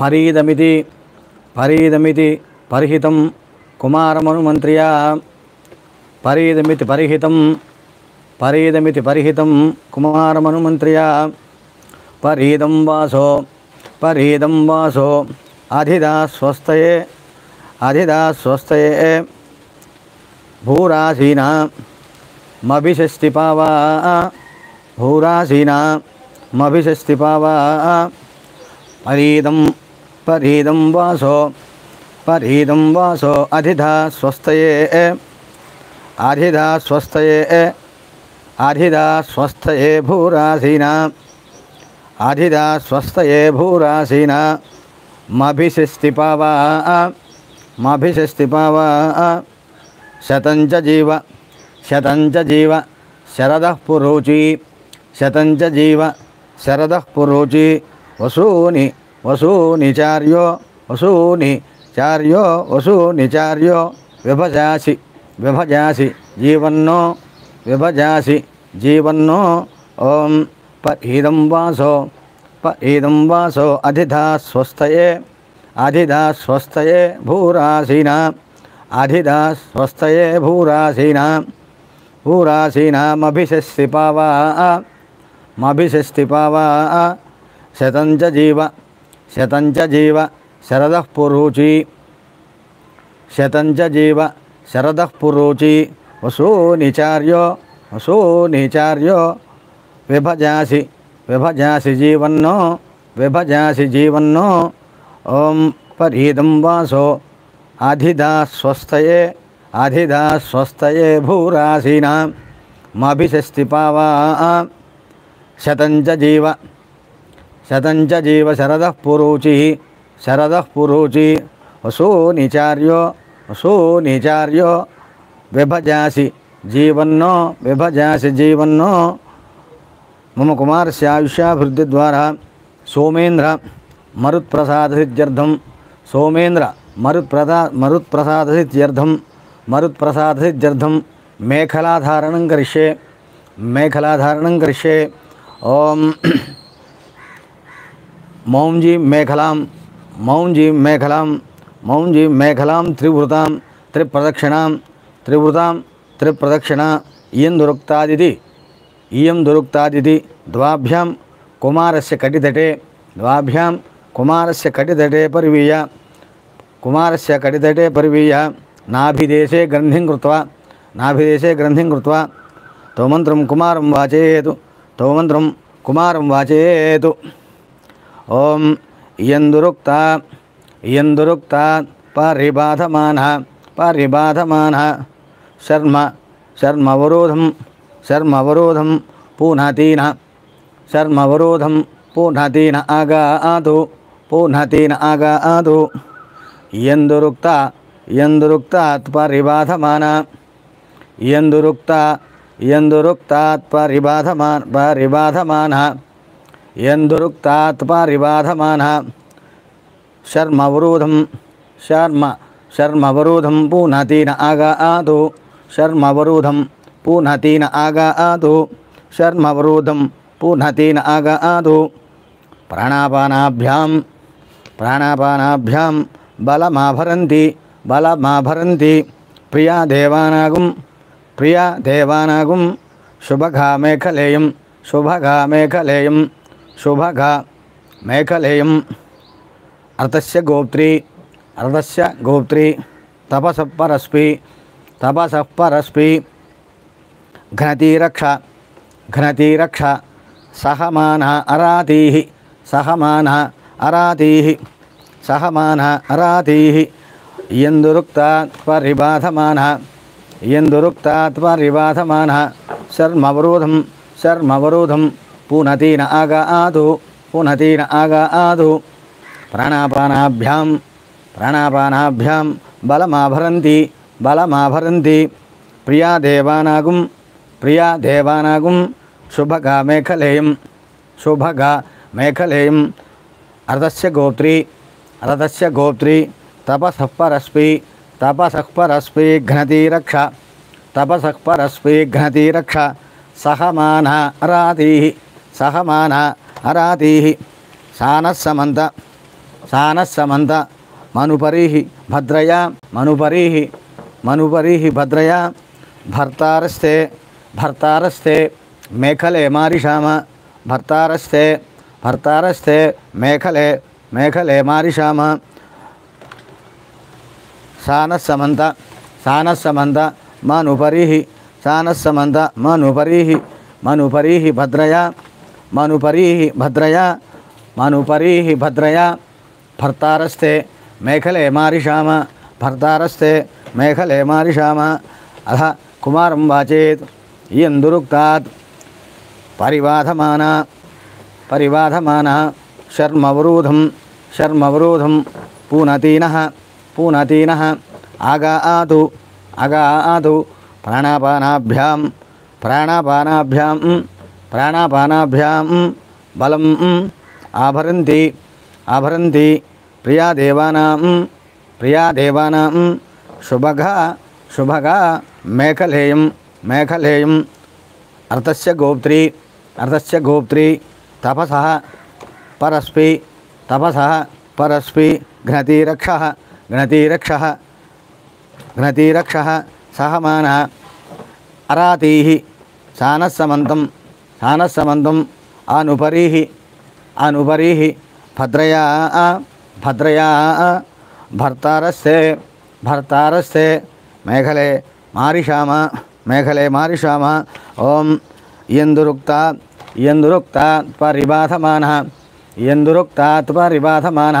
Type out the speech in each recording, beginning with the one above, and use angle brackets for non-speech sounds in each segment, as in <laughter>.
పరీదమితి పరీదమితి పరిహితం కుమారమను మంత్రియా పరీదమితి పరిహితం పరీదమితి పరిహితం కుమారమను మంత్రియా పరీదం వాసో పరీదం వాసో అధిదా స్వస్థయే అధిదా స్వస్థయే భూరాసీనా మభిషస్తిపావా భూరాసీనా పావా పరీదం परीदं वासो परीदं वासो अधिधा स्वस्थ अधिधा स्वस्थये अधिधा स्वस्थये भूरासीना अधिधा स्वस्थये भूरासीना मभिषिस्तिपावा पावा शतञ्च जीव शतंच जीव शरद पुरोचि शतञ्च जीव शरद पुरोचि वसूनी వసూనిచార్యో వసూని చార్యో వసూనిచార్యో విభజాసి విభజాసి జీవన్నో విభజాసి జీవన్నో ఓం ప ఈదం వాసో ప ఈదం వాసో అధిధా స్వస్థయే అధిధా స్వస్థయే భూరాశీన అధిధా స్వస్థయే భూరాశీన భూరాశీనామభిషస్తిపావా మభిషస్తిపావా శతం చ జీవ शतंच जीव शरद पुरुचि शतंच जीव शरद पुरुचि वसूनिचार्यो वसूनिचार्यो वसो निचार्यो विभजासि विभजासि जीवन्नो विभजासि जीवन्नो ओम परीदम वासो आधिदा स्वस्थये आधिदा स्वस्थये भूरासीना मभिषस्ति पावा शतंच जीव शतंच जीव शरद पुरोचिः शरद पुरोचिः असो निचार्यो असो निचार्यो विभजासी जीवन्नो विभजासि जीवन्नो मम द्वारा सोमेन्द्र सिद्ध्यर्थम सोमेन्द्र मरुत्प्रदा मरुत्प्रसादसिद्ध्यर्थं मरुत्प्रसादसिद्ध्यर्थं मेखलाधारणं करिष्ये मेखलाधारणं करिष्ये ओम मौंजी मेखलाम मौंजी मेखलाम मौंजी मेखलाम त्रिवृतां त्रिप्रदक्षिणां त्रिवृतां त्रिप्रदक्षिणा इयं दुरुक्तादिति इयं दुरुक्तादिति द्वाभ्यां कुमारस्य कटितटे द्वाभ्यां कुमारस्य कटितटे परिवीय कुमारस्य कटितटे परिवीय नाभिदेशे ग्रन्थिं कृत्वा नाभिदेशे ग्रन्थिं कृत्वा तौ मन्त्रं कुमारं वाचयेतु तौ कुमारं वाचयेतु ఓం ఎందురుక్త ఎందురుక్త పరిబాధమాన పరిబాధమాన శర్మ శర్మవరోధం శర్మవరోధం పూనతీన శర్మవరోధం పూనతీన ఆగాదు పూనతీన ఆగాదు ఎందురుక్త ఎందురుక్తాత్ పరిబాధమాన ఎందురుక్త ఎందురుక్తాత్ పరిబాధమాన పరిబాధమాన यन्दुरुक्तात्परिबाधमानः शर्मवरोधं शर्म शर्मवरोधं पूनतीन आगा आदौ शर्मवरोधं न आगा आदौ शर्मवरोधं पूनतीन आगा आदौ प्राणापानाभ्यां प्राणापानाभ्यां बलमाभरन्ति बलमाभरन्ति प्रिया देवानागुं प्रिया देवानागुं शुभघा शुभघामेखलेयं శుభగ మేఖలేయం అర్థస్య గోప్త్రి అర్థస్య గోప్త్రి తపసపరస్పి తపసపరస్పి ఘనతీరక్ష ఘనతీరక్ష సహమాన అరాతీ సహమాన అరాతీ సహమాన అరాతీ ఎందురుక్తాత్పరిబాధమాన ఎందురుక్తాత్పరిబాధమాన శర్మవరోధం శర్మవరోధం పునతీన ఆగా ఆదు పూనతీన ఆగా ఆదు ప్రాణాపానాభ్యాం ప్రాణాపానాభ్యాం బలమాభరంతి బలమాభరంతి ప్రియా దేవానాగుం ప్రియా దేవానాగుం శుభగా మేఖలేయం శుభగా మేఖలేయం అర్ధస్య గోత్రి రథస్య గోత్రి తపసఃపరస్పి తపసఃపరస్పి ఘ్నతీరక్ష తపసఃపరస్పి ఘ్నతీరక్ష సహమాన రాతి ಸಹಮಾನ ಅರಾತೀಹಿ ಸಾನಸ್ಸಮಂತ ಸಾನಸ್ಸಮಂತ ಮನುಪರೀಹಿ ಭದ್ರಯ ಮನುಪರೀಹಿ ಮನುಪರೀಹಿ ಭದ್ರಯ ಭರ್ತಾರಸ್ತೆ ಭರ್ತಾರಸ್ತೆ ಮೇಖಲೆ ಮಾರಿಷಾಮ ಭರ್ತಾರಸ್ತೆ ಭರ್ತಾರಸ್ತೆ ಮೇಖಲೆ ಮೇಖಲೆ ಮಾರಿಷಾಮ ಸಾನಸ್ಸಮಂತ ಸಾನಸ್ಸಮಂತ ಮನುಪರೀಹಿ ಸಾನಸ್ಸಮಂತ ಮನುಪರೀಹಿ ಮನುಪರೀಹಿ ಭದ್ರಯ मनुपरी भद्रया मनुपरी भद्रया भर्तारस्ते मेखले मारिषाम भर्तारस्ते मेखले मारिषाम अथ कुमार वाचे इयं दुरुक्तात् परिबाधमाना परिबाधमानः शर्मवरूधं पूनतीन पूनतीन पूनतीनः आगा आतु आगा आतु प्राणापानाभ्यां प्राणापानाभ्यां प्राणापानाभ्या बल आभरती आभरती प्रिया देवाना प्रिया देवाना शुभगा शुभगा मेखलेयं मेखलेयम् अर्थस्य गोप्त्री अर्थस्य गोप्त्री तपस परस्पि तपस परस्पि घनतीरक्ष घनतीरक्ष घनतीरक्ष सहमान अराती सानस्समन्तम् స్థానసంబంధం అనుపరీహి అనుపరీహి భద్రయా భద్రయా భర్తారస్తే భర్తారస్తే మేఘలే మారిషామ మేఘలే మారిషామ ఓం ఎందురుక్త ఎందురుక్తాత్ పరిబాధమాన ఎందురుక్తాత్ పరిబాధమాన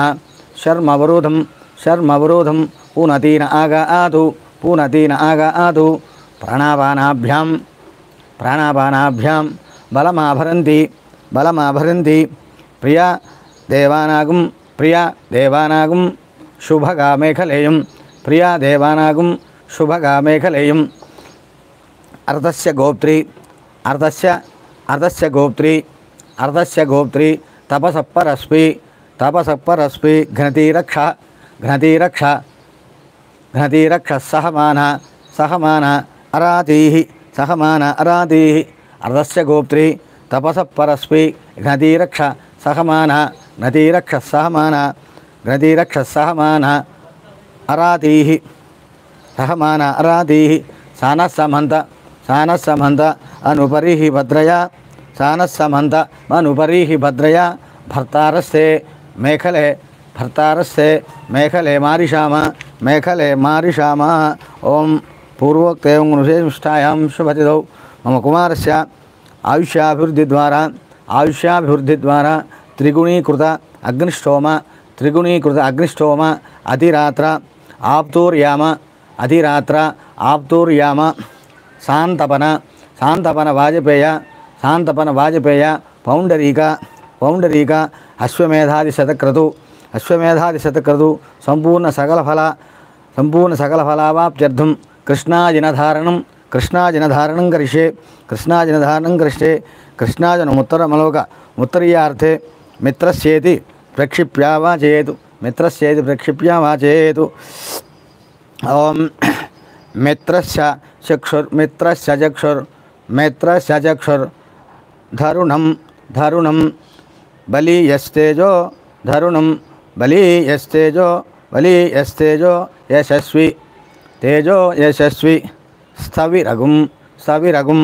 శర్మవరోధం శర్మవరోధం పునతీన ఆగ ఆదు పునతీన ఆగ ఆదు ప్రాణాపానాభ్యాం ప్రాణాపానాభ్యాం బలమాభరంతి బలమాభరంతి ప్రియ దేవానాగం ప్రియ దేవానాగం శుభగామేఖలేయం ప్రియ దేవానాగం శుభగామేఖలేయం అర్ధస్య గోప్త్రి అర్ధస్య అర్ధస్య గోప్త్రి అర్ధస్య గోప్త్రి తపసప్పరస్మి తపసప్పరస్మి ఘనతీరక్ష ఘనతీరక్ష ఘనతీరక్ష సహమాన సహమాన అరాతీ సహమాన అరాతీ अर्धस्य गोप्त्री तपस परस्वी घनतीरक्ष सहमान नतीरक्ष सहमान घनतीरक्ष सहमान अराती सहमान अराती सानसमंत सानसमंत अनुपरी भद्रया सानसमंत अनुपरी भद्रया भर्तारस्ते मेखले भर्तारस्ते मेखले मारिषाम मेखले मारिषामः ओम पूर्वोक्त अनुशेषिष्ठायां మమ కుమారస్య ఆయుష్యాభివృద్ధి ద్వారా ఆయుష్యాభివృద్ధి ద్వారా త్రిగుణీకృత అగ్నిష్టోమ త్రిగుణీకృత అగ్నిష్టోమ అతిరాత్ర ఆప్తూర్యామ అతిరాత్ర ఆప్తూర్యామ సాంతపన సాంతపన వాజపేయ సాంతపన వాజపేయ పౌండరీక పౌండరీక అశ్వమేధాది శతక్రతు అశ్వమేధాది శతక్రతు సంపూర్ణ సకల ఫల సంపూర్ణ సకల ఫలావాప్త్యర్థం కృష్ణాజినధారణం कृष्णाजनधारणं करिष्ये कृष्णाजनधारणं करिष्ये कृष्णाजनमुत्तरमलोक उत्तरीयार्थे मित्रस्येति प्रक्षिप्या वाचयेतु मित्रस्येति प्रक्षिप्या वाचयेतु ॐ मित्रस्य चक्षुर्मित्रस्य चक्षुर्मित्रस्य चक्षुर्धरुणं धरुणं बली यस्तेजो बलीयस्तेजो बलीयस्तेजो यशस्वी तेजो यशस्वी सविरगुं सविरगुं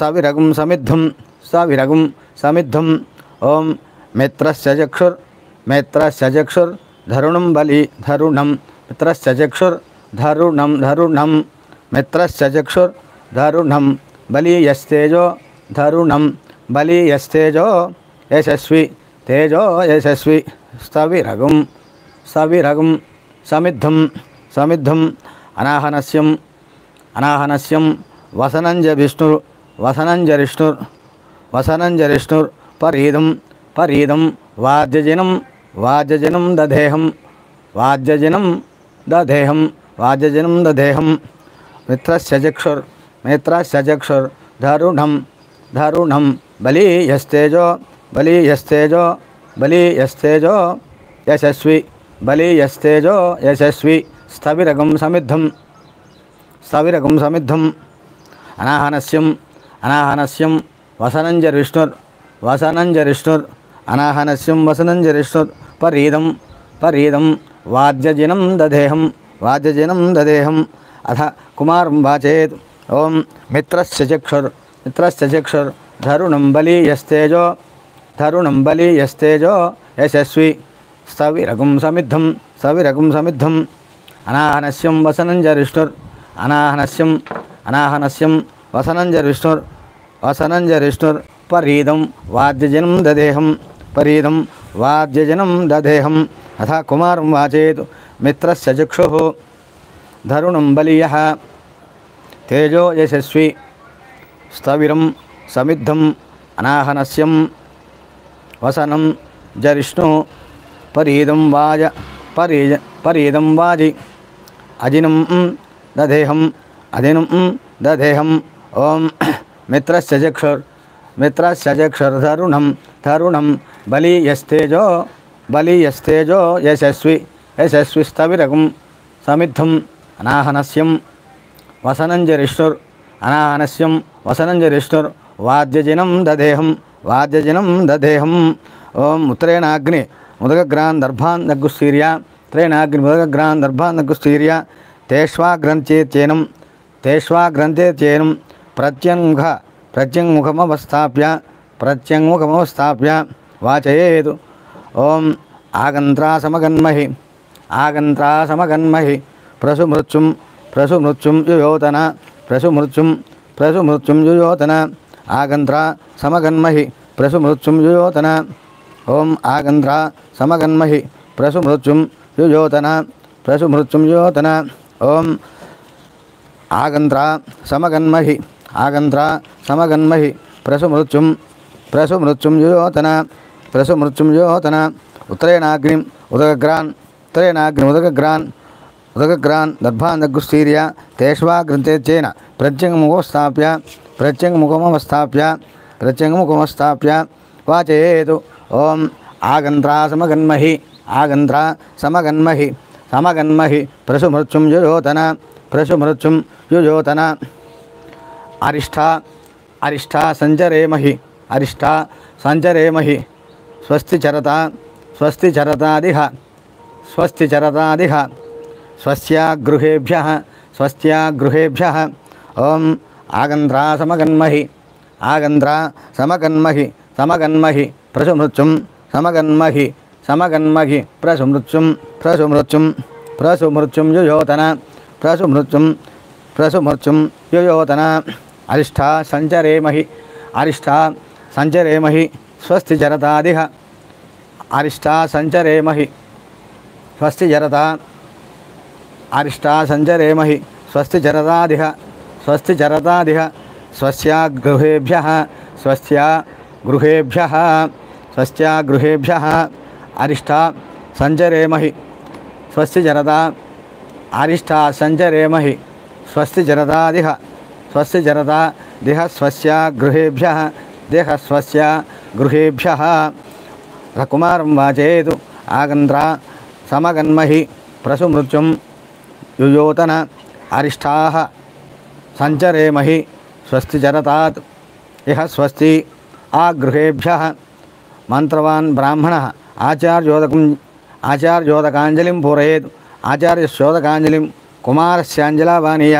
सविरगुं समिद्धुं सविरगुं ओम ॐ चक्षुर चक्षुर् चक्षुर चक्षुर्धरुणं बलि चक्षुर धरुणं मित्रस्य चक्षुर धरुणं बलि यस्तेजो बलीयस्तेजो बलि यस्तेजो यशस्वी तेजो यशस्वी सविरगुं सविरगुं समिद्धं समिद्धम् अनाहनस्यम అనాహనస్యం వసనంజ విష్ణు వసనంజ విష్ణుర్ వసనంజ వసనంజరిష్ణుర్ పరీదం పరీదం వాద్యజనం వాద్యజనం దదేహం వాద్యజనం దదేహం వాద్యజనం దదేహం మిత్రశజక్షుర్ మిత్రశజక్షుర్ ధరుణం ధరుణం బలి యస్తేజో బలి యశస్వి బలి యశస్వి స్థవిరగం సమిద్ధం స్థవిరకం సమిద్ధం అనాహనస్యం అనాహనస్యం వసనంజరిష్ణుర్ వసనంజరిష్ణుర్ అనాహనస్యం వసనంజరిష్ణుర్ పరీదం పరీదం వాద్యజినం దదేహం వాద్యజినం దదేహం అథ కుమారం వాచేత్ ఓం మిత్రుర్ చక్షుర్ మిత్రస్య చక్షుర్ ధరుణం బలీయస్తేజో ధరుణం బలీయస్తేజో యశస్వి స్థవిరకం సమిద్ధం సవిరకం సమిద్ధం అనాహనస్యం వసనంజరిష్ణుర్ அநாகனசியம் அநாகனசியம் வசனஞ்ச விஷ்ணுர் வசனஞ்ச விஷ்ணுர் பரீதம் வாத்தியஜனம் ததேகம் பரீதம் வாத்தியஜனம் ததேகம் अथ कुमारं वाचेत् मित्रस्य चक्षुः धरुणं बलीयः तेजो यशस्वी स्थविरं समिद्धम् अनाहनस्यं वसनं जरिष्णु परीदं वाज परीज परीदं वाजि अजिनं దదేహం అదిను దేహం ఓం మిత్రశజక్షుర్ మిత్రశజక్షుర్ధరుణం తరుణం బలీయస్తేజో బలీయస్తేజో యశస్వి యశస్వి స్థవిరగం సమిద్ధం అనాహనస్యం వసనంజరిష్ణుర్ అనాహనస్యం వసనంజరిష్ణుర్ వాద్యజినం దేహం వాద్యజినం దేహం ఓం ఉత్తరేణాగ్ని ముదగగ్రాన్ దర్భాన్ దగ్గుస్థీర్య త్రేణాగ్ని ముదగగ్రాన్ దర్భాన్ దగ్గుస్థీర్య తేష్వాగ్రంథే తేనం తేష్వాగ్రంథే తేనం ప్రత్యంగ ప్రత్యంగుఖమవస్థాప్య ప్రత్యంగుఖమవస్థాప్య వాచయేదు ఓం ఆగంత్రాసమగన్మహి ఆగంత్రాసమగన్మహి ప్రసుమృత్యుం ప్రసుమృత్యుం యుయోతన ప్రసుమృత్యుం ప్రసుమృత్యుం యుయోతన ఆగంధ్ర సమగన్మహి ప్రసుమృత్యుం యుయోతన ఓం ఆగంధ్ర సమగన్మహి ప్రసుమృత్యుం యుయోతన ప్రసుమృత్యుం యుయోతన ఓం ఆగంధ్ర సమగన్మహి ఆగంధ్ర సమగన్మహి ప్రసుమృత్యుం ప్రసుమృత్యుంజయోతన ప్రసుమృత్యుంజయోతన ఉత్తరేణాగ్ని ఉదగగ్రాన్ ఉత్తరేణాగ్ని ఉదగగ్రాన్ ఉదగగ్రాన్ దర్భాందగ్గుస్థీర్య తేష్వాగ్రంథేచ్చేన ప్రత్యంగముఖోస్థాప్య ప్రత్యంగముఖమవస్థాప్య ప్రత్యంగముఖమస్థాప్య వాచేతు ఓం ఆగంధ్రా సమగన్మహి ఆగంధ్రా సమగన్మహి समगन्महि प्रसुमृत्युम युजोतन प्रसुमृत्युम युजोतन अरिष्ठा अरिष्ठा संचरेमहि अरिष्ठा संचरेमहि स्वस्ति चरता स्वस्ति चरतादिह स्वस्ति चरतादिह स्वस्या गृहेभ्यः स्वस्या गृहेभ्यः ओम आगन्द्रा समगन्महि आगन्द्रा समगन्महि समगन्महि प्रसुमृत्युम समगन्महि సమగన్మహి ప్రసుమృత్యుం ప్రసుమృత్యుం ప్రసుమృత్యుం యుయోతన ప్రసుమృత్యుం ప్రసుమృత్యుం యుయోతన అరిష్టా సంచరేమహి అరిష్టా సంచరేమహి స్వస్తి జరతాదిహ అరిష్టా సంచరేమహి స్వస్తి జరత అరిష్టా సంచరేమహి స్వస్తి జరతాదిహ స్వస్తి జరతాదిహ స్వస్యా గృహేభ్య స్వస్యా గృహేభ్య స్వస్యా గృహేభ్య अरिष्ठा संजरेमहि स्वस्ति जनता अरिष्ठा संजरेमहि स्वस्ति दिह स्वस्ति जनता दिह स्वस्य गृहेभ्यः देह स्वस्य गृहेभ्यः सकुमारं वाचेतु आगन्ध्र समगन्महि प्रसुमृत्युं युयोतन अरिष्ठा संचरेमहि स्वस्ति जनता इह स्वस्ति आगृहेभ्यः मंत्रवान् ब्राह्मणः ఆచార్యోదకం ఆచార్యోదకాంజలిం పూరయేత్ ఆచార్యశోదకాంజలిం కుమారస్యాంజలావాణీయ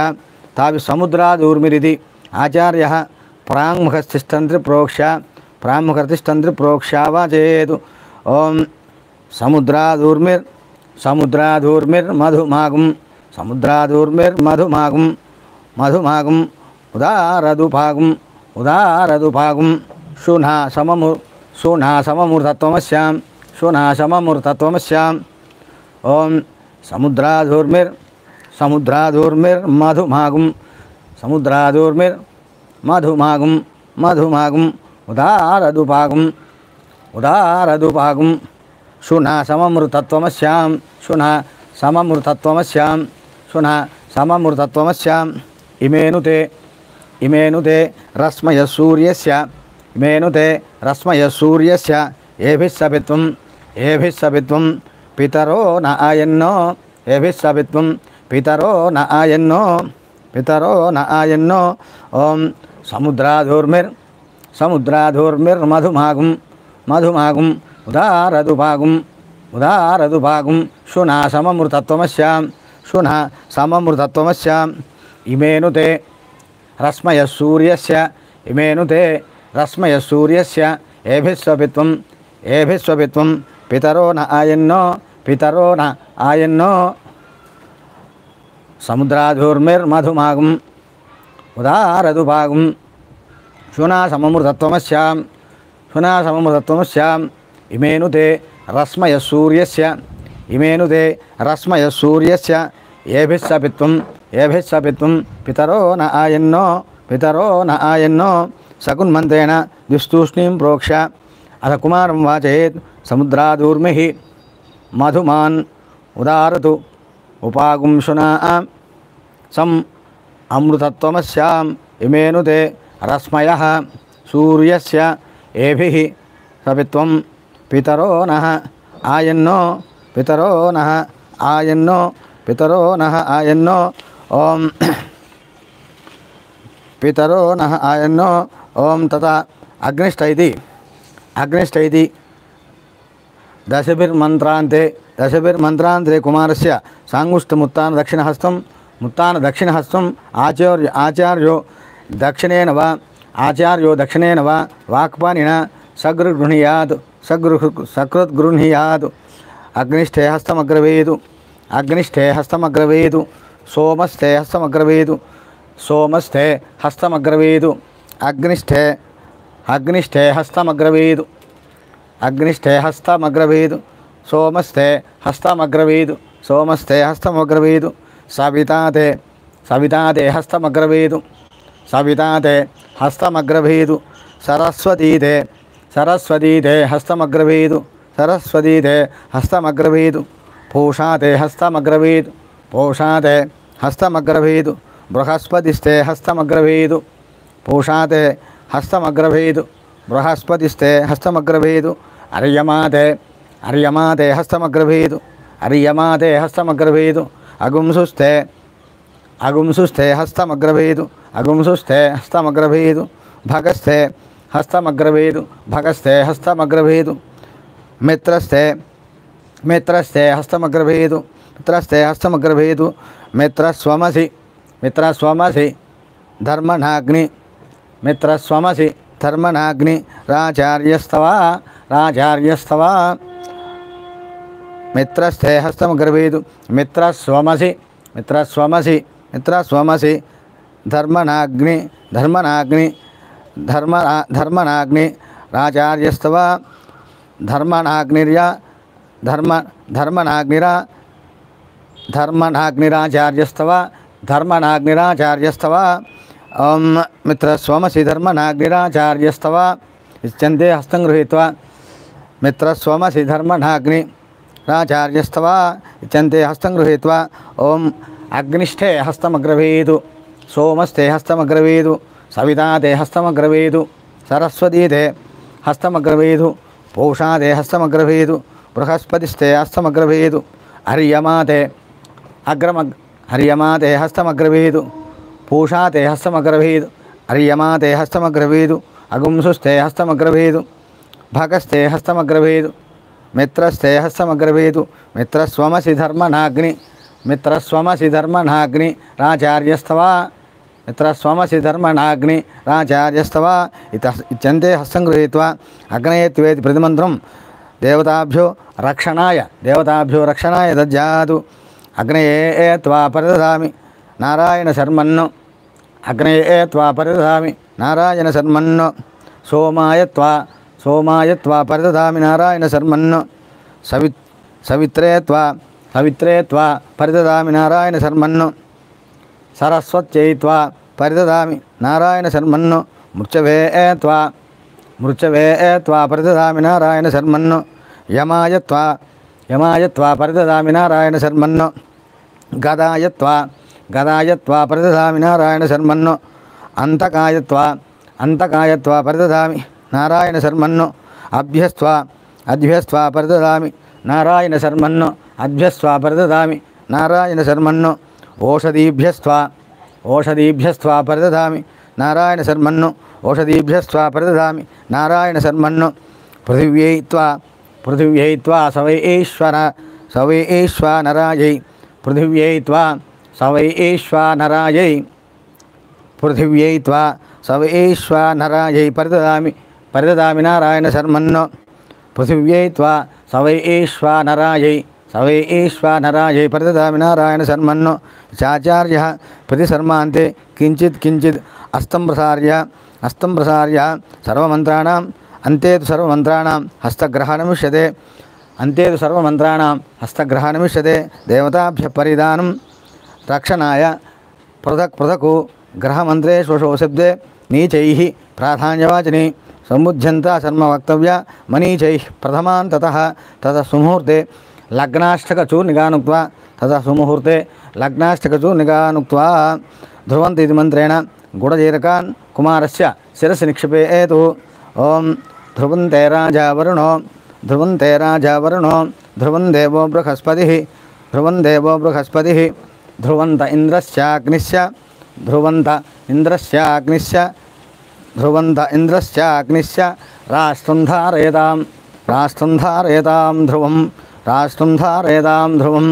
తావి సముద్రాదూర్మిరిది ఆచార్య ప్రాంముఖస్తిష్టంత్రి ప్రోక్ష ప్రాముఖర్తిష్టంత్రి ప్రోక్షావాచేతు ఓం సముద్రాదూర్మిర్ సముద్రాధూర్మిర్ మధుమాగం సముద్రాధూర్మిర్ మధుమాగం మధుమాగం ఉదారదు భాగం ఉదారదు భాగం శూనా సమము శూనా సమమూర్ధత్వమస్యాం శునాశమమృతత్వమస్యాం ఓం సముద్రాధూర్మిర్ సముద్రాధూర్మిర్ మధుమాగుం సముద్రాధూర్మిర్ మధుమాగుం మధుమాగుం ఉదారదుపాగుం ఉదారదుపాగుం శున సమమృతత్వమస్యాం శున సమమృతత్వమస్యాం శున సమమృతత్వమస్యాం ఇమేనుతే ఇమేనుతే రస్మయసూర్యస్య ఇమేనుతే సూర్యస్య ఏభిస్సపిత్వం ఏభిస్సవిత్వం పితరో న ఆయన్నో ఏభిస్సవిత్వం పితరో న ఆయన్నో పితరో న ఆయన్నో ఓం సముద్రాధూర్మిర్ సముద్రాధూర్మిర్ మధుమాగుం మధుమాగుం ఉదారదు భాగం ఉదారదు భాగం శునా సమమృతత్వమస్యాం శునా సమమృతత్వమస్యాం ఇమేనుతే రస్మయ ఇమేను తే రస్మయ సూర్యస్ ఏభిస్వపిత్వం ఏభిస్వపిత్వం పితరో పితరోన ఆయన్నో పితరో పితరోన ఆయన్నో మధుమాగం ఉదారదు భాగం శునా సమమృతత్వమస్యాం శునా సమమృతత్వమస్యాం తే రస్మయ సూర్యస్ ఇమేను తే రస్మయ సూర్యస్ ఏభిస్సపిత్వం ఏభిస్సపిత్వం పితరో న ఆయన్నో పితరో న ఆయన్నో సకున్మంతేన దుస్తూష్ణీం ప్రోక్ష అథ కుమారం వాచేత్ సముద్రాదూర్మిహి మధుమాన్ ఉదారతు ఉపాగుంశునా సం అమృతత్వమస్యాం ఇమేనుతే రశ్మయ సూర్యస్ ఏభి సవిత్వం పితరో నహ ఆయన్నో పితరో నహ ఆయన్నో పితరో నహ ఆయన్నో ఓం <clears throat> పితరో నహ ఆయన్నో ఓం తత అగ్నిష్ట ఇది ಮಂತ್ರಾಂತೆ ದಶಭಿರ್ಮಂತ್ರಾಂತೆ ಮಂತ್ರಾಂತೆ ಕುಮಾರಸ್ಯ ಸಾಂಗುಷ್ಟ ಮುತ್ತಾನ ಹಸ್ತಂ ಮುತ್ತಾನ ಹಸ್ತಂ ಆಚಾರ್ಯ ಆಚಾರ್ಯೋ ದಕ್ಷಿಣೇನ ವ ಆಚಾರ್ಯೋ ದಕ್ಷಿಣೇನ ವ ವಾಕ್ಪಾನಿನ ಸಗೃಗೃಹೀಯಾದು ಸಗೃ ಸಕೃತ್ ಗೃಹಿಯಾದ ಅಗ್ನಿಷ್ಠೇ ಹಸ್ತಮಗ್ರವೇದು ಅಗ್ನಿಷ್ಠೇ ಹಸ್ತಮಗ್ರವೇದು ಸೋಮಸ್ಥೆ ಹಸ್ತಮಗ್ರವೇದು ಸೋಮಸ್ಥೆ ಹಸ್ತಮಗ್ರವೇದು ಅಗ್ನಿಷ್ಠೆ अग्निष्ठे हस्तमग्रवीदु अग्निष्ठे हस्तमग्रवीदु सोमस्थे हस्तमग्रवीदु सोमस्थे हस्तमग्रवीद सविताते सविताते हस्तमग्रवीदु सविताते हस्तमग्रवीदु सरस्वतीते सरस्वतीते हस्तमग्रवीदु सरस्वतीते हस्तमग्रवीदु हस्तमग्रवीद हस्तमग्रवीदु पूषाते हस्तमग्रवीदु बृहस्पतिस्ते हस्तमग्रवीदु पूषाते हस्तमग्रभेदु बृहस्पतिस्ते हस्तमग्रभेदु अर्यमादे अर्यमादे हस्तमग्रभेदु अर्यमादे हस्तमग्रभेदु अगुंसुस्ते अगुंसुस्ते हस्तमग्रभेदु अगुंसुस्ते हस्तमग्रभेदु भगस्ते हस्तमग्रभेदु भगस्ते हस्तमग्रभेदु मित्रस्ते मित्रस्ते हस्तमग्रभेद मित्रस्ते हस्तमग्रभेद मित्रस्वमसि मित्रस्वमसि धर्मणाग्नि मित्रस्वमसि धर्मनाग्नि राचार्यस्तव राचार्यस्तव मित्रस्थेहस्तम मित्र मित्रस्वमसि मित्र मित्रस्वमसि धर्मनाग्नि धर्मनाग्नि धर्म धर्मनाग्नि राचार्यस्तव धर्मनाग्निर्या धर्म धर्मनाग्निरा धर्मनाग्निराचार्यस्तवा धर्मनाग्निराचार्यस्तव ಓಂ ಮಿತ್ರ ಶ್ರೀಧರ್ಮ ನಾಗ್ನಿರಾಚಾರ್ಯಸ್ತವ ಇಚ್ಛಂತೆ ಹಸ್ತಂಗೃಹೀತ್ವ ಗೃಹೀತ್ವ ಸೋಮ ಶ್ರೀಧರ್ಮ ನಾಗ್ನಿ ರಾಚಾರ್ಯಸ್ತವ ಇಚ್ಛಂತೆ ಹಸ್ತಂಗೃಹೀತ್ವ ಗೃಹೀತ್ವ ಓಂ ಅಗ್ನಿಷ್ಠೇ ಹಸ್ತಮಗ್ರವೀದು ಸೋಮಸ್ಥೆ ಹಸ್ತಮಗ್ರವೀದು ಸವಿತಾ ಹಸ್ತಮಗ್ರವೀದು ಸರಸ್ವತೀ ದೇ ಹಸ್ತಮಗ್ರವೀದು ಪೂಷಾ ದೇಹಸ್ತಮಗ್ರವೀದು ಬೃಹಸ್ಪತಿಸ್ಥೆ ಹಸ್ತಮಗ್ರವೀದು ಹರಿಯಮಾತೆ ಅಗ್ರಮಗ್ ಹರಿಯಮಾತೆ ಹಸ್ತಮಗ್ರವೀದು పూషా తే అర్యమా తే హస్తమగ్రవీదు అగుంసుస్తే హస్తమగ్రవీదు భగస్తే హస్తమగ్రవీదు మిత్రస్తే హస్తమగ్రవీదు మిత్రస్వమసి ధర్మనాగ్ని మిత్రస్వమసి ధర్మనాగ్ని రాచార్యస్తవా మిత్రస్వమసి ధర్మనాగ్ని రాచార్యస్తవా ఇత ఇచ్చంతే హస్తం గృహీత్వా అగ్నయత్వేతి ప్రతిమంత్రం దేవతాభ్యో రక్షణాయ దేవతాభ్యో రక్షణాయ దాదు అగ్నేయే త్వా పరిదామి నారాయణ శర్మన్ను అగ్నయే త్వా పరిదధామి నారాయణ శర్మన్ను సోమాయ త్వా సోమాయ త్వా పరిదధామి నారాయణ శర్మన్ను సవి సవిత్రే త్వా సవిత్రే త్వా పరిదధామి నారాయణ శర్మన్ను సరస్వత్యై త్వా పరిదధామి నారాయణ శర్మన్ను మృత్యవే త్వా మృత్యవే త్వా పరిదధామి నారాయణ శర్మన్ను యమాయ త్వా యమాయ త్వా పరిదధామి నారాయణ శర్మన్ను గదాయ త్వా గదాయత్వా పరిదధామి నారాయణ శర్మన్ను అంతకాయత్వా అంతకాయత్వా పరిదధామి నారాయణ శర్మన్ను అభ్యస్వా అభ్యస్వా పరిదధామి నారాయణ శర్మన్ను అభ్యస్వా పరిదధామి నారాయణ శర్మన్ను ఓషధీభ్యస్వా ఓషధీభ్యస్వా పరిదధామి నారాయణ శర్మన్ను ఓషధీభ్యస్వా పరిదధామి నారాయణ శర్మన్ను పృథివ్యై త్వా పృథివ్యై త్వా సవై ఈశ్వర పృథివ్యై సవై పృథివ్యై త్వా సవై పరిదామి పరిదామి నారాయణ శర్మన్న పృథివ్యై త్వా సవై ఈశ్వానరాయై పరిదామి నారాయణ శర్మన్న చాచార్య ప్రతిశర్మాంతే కించిత్ కించిత్ అస్తం ప్రసార్య అస్తం ప్రసార్య సర్వమంత్రాణం అంతే సర్వమంత్రాణం హస్తగ్రహణమిష్యతే అంతే సర్వమంత్రాణం హస్తగ్రహణమిష్యతే దేవతాభ్య పరిధానం రక్షణాయ పృథక్ పృథకు గ్రహమంత్రే శోషోశబ్దే నీచై ప్రాధాన్యవాచని సంబుధ్యంత శర్మ వక్తవ్య మనీచై ప్రథమాన్ తత తత సుముహూర్తే లగ్నాష్టకచూర్ణిగానుక్వా తత సుముహూర్తే లగ్నాష్టకచూర్ణిగానుక్వా ధ్రువంతి ఇది మంత్రేణ గుడజీరకాన్ కుమారస్ శిరసి నిక్షిపేతు ఓం ధ్రువంతే రాజా వరుణో ధ్రువంతే రాజా వరుణో ధ్రువం దేవో బృహస్పతి ధ్రువం దేవో బృహస్పతి ध्रुवंत इंद्रश्चाग्निश्च ध्रुवंत इंद्रश्चाग्निश्च ध्रुवंत इंद्रश्चाग्निश्च राष्ट्रं धारयतां ध्रुवम धारयतां ध्रुवं राष्ट्रं ध्रुवंते ध्रुवम्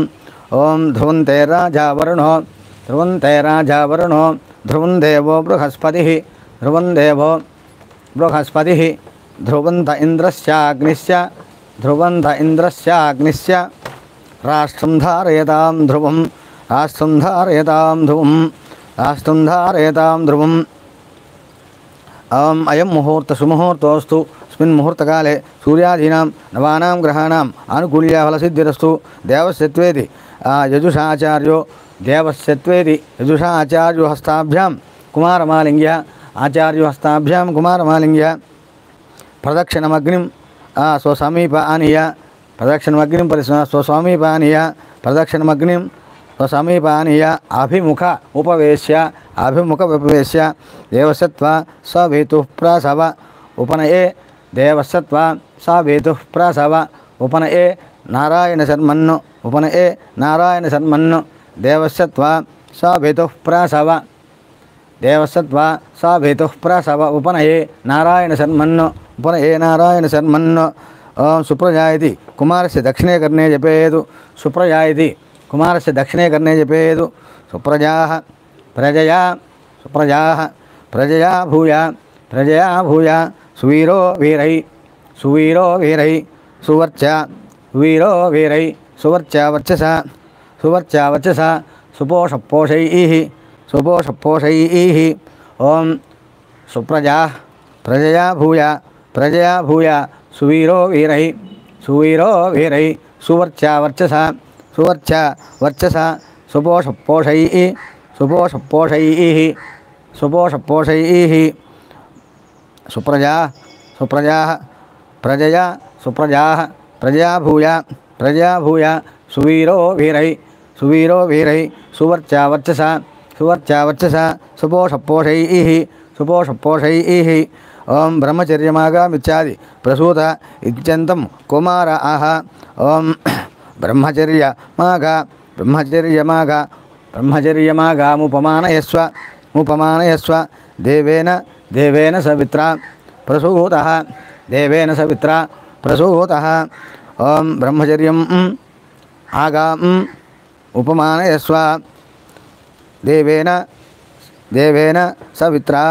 ॐ ध्रुवन्ते राजा वरुणो ध्रुवन्ते राजा वरुणो ध्रुवं देवो बृहस्पतिः ध्रुवन् देवो बृहस्पतिः ध्रुवन्त इन्द्रश्चाग्निश्च ध्रुवन्त इन्द्रश्चाग्निश्च राष्ट्रं धारयतां आस्तं धारयतां ध्रुवम् आस्तं धारयतां ध्रुवम् मुहूर्त अयं मुहूर्तसुमुहूर्तोऽस्तु अस्मिन् मुहूर्तकाले सूर्यादीनां नवानां ग्रहाणाम् सिद्धिस्तु देवस्यत्वेति यजुषाचार्यो देवस्यत्वेति यजुषाचार्यो हस्ताभ्यां कुमारमालिङ्ग्य आचार्यो हस्ताभ्यां कुमारमालिङ्ग्य प्रदक्षिणमग्निं स्वसमीप आनीय प्रदक्षिणमग्निं परिस आनीय प्रदक्षिणमग्निं स्वसमीपानीय अभिमुख उपवेश्य अभिमुख उपवेश्य देवसत्व सभेतु प्रसव उपनये देवसत्व सभेतु प्रसव उपनये नारायण शर्मन्नु उपनये नारायण शर्मन्नु देवसत्व सभेतु प्रसव देवसत्व सभेतु प्रसव उपनये नारायण शर्मन्नु उपनये नारायण शर्मन्नु कुमार कुमारस्य दक्षिणे कर्णे जपेत सुप्रजायति कुमार से दक्षिणे कर्णे जपेयतु सुप्रजा प्रजया सुप्रजा प्रजया भूय प्रजया भूय सुवीरो वीर सुवीरो वीर सुवर्च वीरो वीर सुवर्च वर्चस सुवर्च वर्चसा सुपोषपोषैः सुपोषपोषैः ओं सुप्रजा प्रजया भूय प्रजया भूय सुवीरो वीर सुवीरो वीर सुवर्च वर्चसा सुवर्च वर्चस सुपोषपोषैः सुपोषपोषैः सुपोषपोषैः सुप्रजा सुप्रजा प्रजया सुप्रजा प्रजया भूय प्रजया भूय सुवीरो वीर सुवीरो वीर सुवर्चा वर्चस सुवर्चा वर्चस सुपोषपोषैः सुपोषपोषैः ओं ब्रह्मचर्यमागामित्यादि प्रसूत इत्यन्तं कुमार आह ओं ब्रह्मचर्य ब्रह्मचर्यमाग ब्रह्मचर्यमागामुपमानयस्व उपमानयस्व देवेन देवेन सवित्रा प्रसूतः देवेन सवित्रा प्रसूतः ॐ ब्रह्मचर्यम् आगाम् उपमानयस्व देवेन देवेन सवित्रा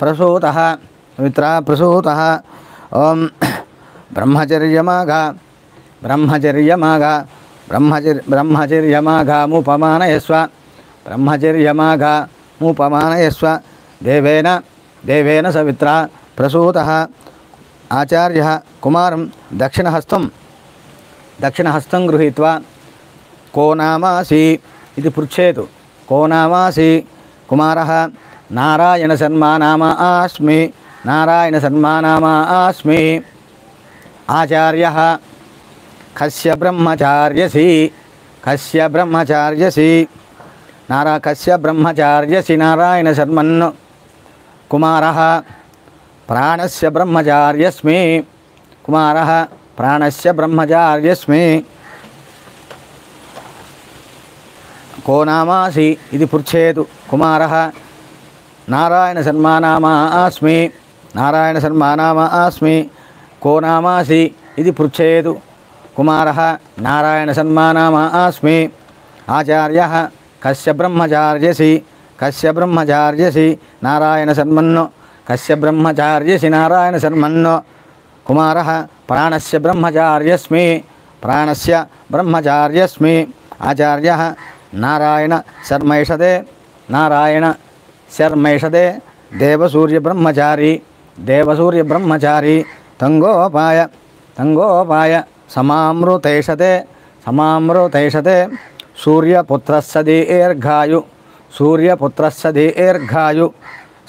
प्रसूतः सवित्रा प्रसूतः ॐ ब्रह्मचर्यमागा బ్రహ్మచర్యమాగా బ్రహ్మచర్ బ్రహ్మచర్యమాఘాముపమానయస్వ బ్రహ్మచర్యమాఘాముపమానయస్వ దేవేన దేవేన సవిత్ర ప్రసూత ఆచార్య కుమారం దక్షిణహస్తం దక్షిణహస్తం గృహీత్వా కో నామాసి ఇది పృచ్చేతు కో నామాసి కుమార నారాయణ నారాయణశర్మా నామ ఆస్మి నారాయణ నారాయణశర్మా నామ ఆస్మి ఆచార్య కశ్య బ్రహ్మచార్యసి కశ్య బ్రహ్మచార్యసి నారా కశ్య బ్రహ్మచార్యసి నారాయణ శర్మన్ కుమార ప్రాణస్య బ్రహ్మచార్యస్మి కుమార ప్రాణస్య బ్రహ్మచార్యస్మి కో నామాసి ఇది పృచ్చేతు కుమార నారాయణ శర్మా నామ ఆస్మి నారాయణ శర్మా నామ ఆస్మి కో నామాసి ఇది పృచ్చేతు कुमारः नारायणसन्मानामा अस्मि आचार्यः कस्य ब्रह्मचार्यसी कस्य ब्रह्मचार्यसि नारायणसन्मन्नो कस्य ब्रह्मचार्यसि नारायणसन्मन्नो कुमारः प्राणस्य ब्रह्मचार्यस्मि प्राणस्य ब्रह्मचार्यस्मि आचार्यः नारायणशर्मैषदे नारायणशर्मैषदे देवसूर्यब्रह्मचारी देवसूर्यब्रह्मचारी तङ्गोपाय तङ्गोपाय సమామృతైషతే సమామృతైషతే సూర్యపుత్రస్స దీర్ఘాయు సూర్యపుత్రస్స దీర్ఘాయు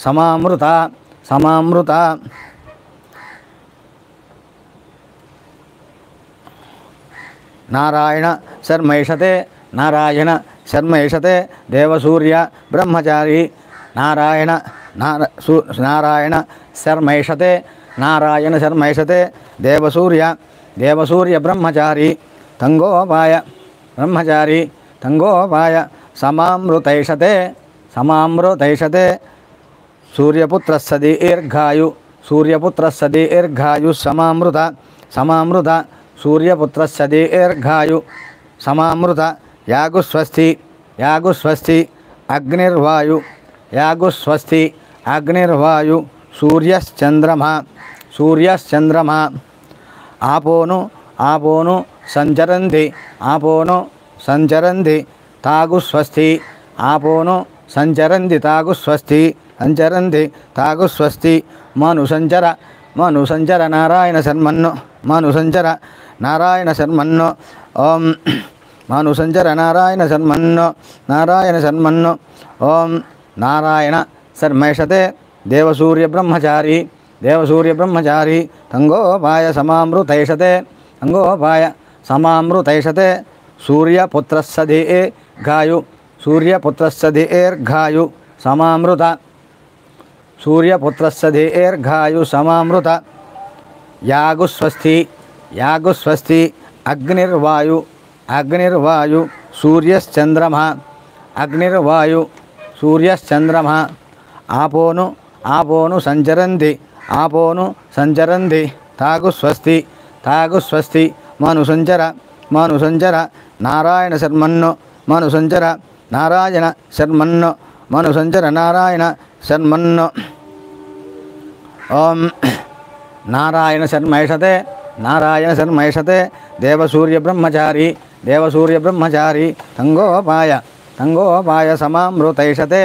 సమామృత సమామృత నారాయణ శర్మైషతే నారాయణ శర్మైషతే దేవసూర్య బ్రహ్మచారి నారాయణ నారా నారాయణ శర్మైషతే నారాయణ శర్మైషతే దేవసూర్య దేవసూర్య బ్రహ్మచారి తంగోపాయ బ్రహ్మచారి తంగోపాయ సమామృతైషతే సమామృతైషతే సూర్యపుత్ర ఈర్ఘాయు సూర్యపుత్ర ఈర్ఘాయు సమామృత సమామృత సూర్యపుత్ర ఈర్ఘాయు సమామృత యాగుస్వస్తి యాగుస్వస్తి అగ్నిర్వాయు యాగుస్వస్తి అగ్నిర్వాయు సూర్యశ్చంద్రమ సూర్యశ్చంద్రమ ఆపోను ఆపోను సంచరంది ఆపోను సంచరంది తాగు స్వస్తి ఆపోను సంచరంది తాగు స్వస్తి సంచరంది తాగు స్వస్తి మను సంచర మను సంచర నారాయణ శర్మన్ను మను సంచర నారాయణ శర్మన్ను ఓం మను సంచర నారాయణ శర్మన్ను నారాయణ శర్మన్ను ఓం నారాయణ శర్మేషతే దేవసూర్య బ్రహ్మచారి దేవసూర్యబ్రహ్మచారి తంగోపాయ సమామృతైషతే తంగోపాయ సమామృతైషతే సూర్యపుత్రస్సదే ఘాయు సూర్యపుత్రస్సదేర్ఘాయు సమామృత సూర్యపుత్రస్సదేర్ఘాయు సమామృత యాగుస్వస్తి యాగుస్వస్తి అగ్నిర్వాయు అగ్నిర్వాయు సూర్యశ్చంద్రమ అగ్నిర్వాయు సూర్యశ్చంద్రమ ఆపోను ఆపోను సంచరంతి ఆపోను సంచరంది తాగు స్వస్తి తాగు స్వస్తి మను సంచర మను సంచర నారాయణ శర్మన్ను మను సంచర నారాయణ శర్మన్ను మను సంచర నారాయణ శర్మన్ను ఓం నారాయణ శర్మైషతే నారాయణ శర్మైషతే దేవసూర్య బ్రహ్మచారి దేవసూర్య బ్రహ్మచారి తంగోపాయ తంగోపాయ సమామృతైషతే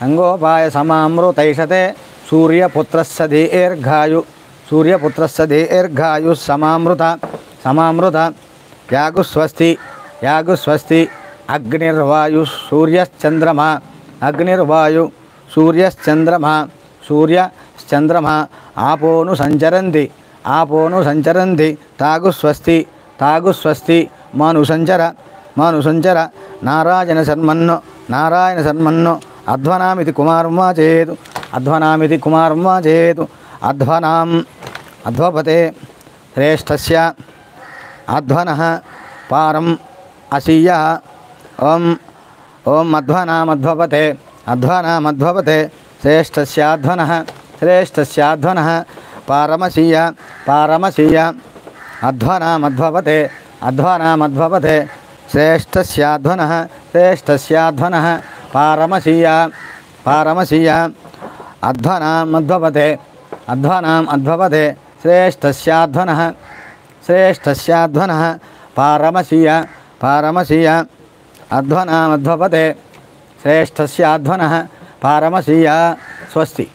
తంగోపాయ సమామృతైషతే సూర్యపుత్రస్స దీర్ఘాయు సమామృత సమామృత యాగు స్వస్తి యాగు స్వస్తి అగ్నిర్వాయు సూర్యశ్చంద్రమ అగ్నిర్వాయు సూర్యశ్చంద్రమ సూర్యశ్చంద్రమ ఆపోను సంచరంది ఆపోను సంచరంది తాగు స్వస్తి తాగు స్వస్తి మాను సంచర మాను సంచర నారాయణ శర్మన్ను నారాయణ శర్మన్ను అధ్వనామితి కుమారుమా చేయదు अध्वनामिति कुमारं वा चेत् अध्वनाम् अध्वपते श्रेष्ठस्य अध्वनः पारम् असीयः ओम् ओम् अध्वनामध्वपते अध्वनामध्वपते श्रेष्ठस्याध्वनः श्रेष्ठस्याध्वनः पारमसीय पारमसीय अध्वनामध्वपते अध्वनामध्वपते श्रेष्ठस्याध्वनः श्रेष्ठस्याध्वनः पारमसीय पारमसीय अध्वनाम् अध्वपते अध्वनाम् अध्वपते श्रेष्ठस्याध्वनः श्रेष्ठस्याध्वनः पारमसीय पारमसीय अध्वनामध्वपते श्रेष्ठस्याध्वनः पारमसीय स्वस्ति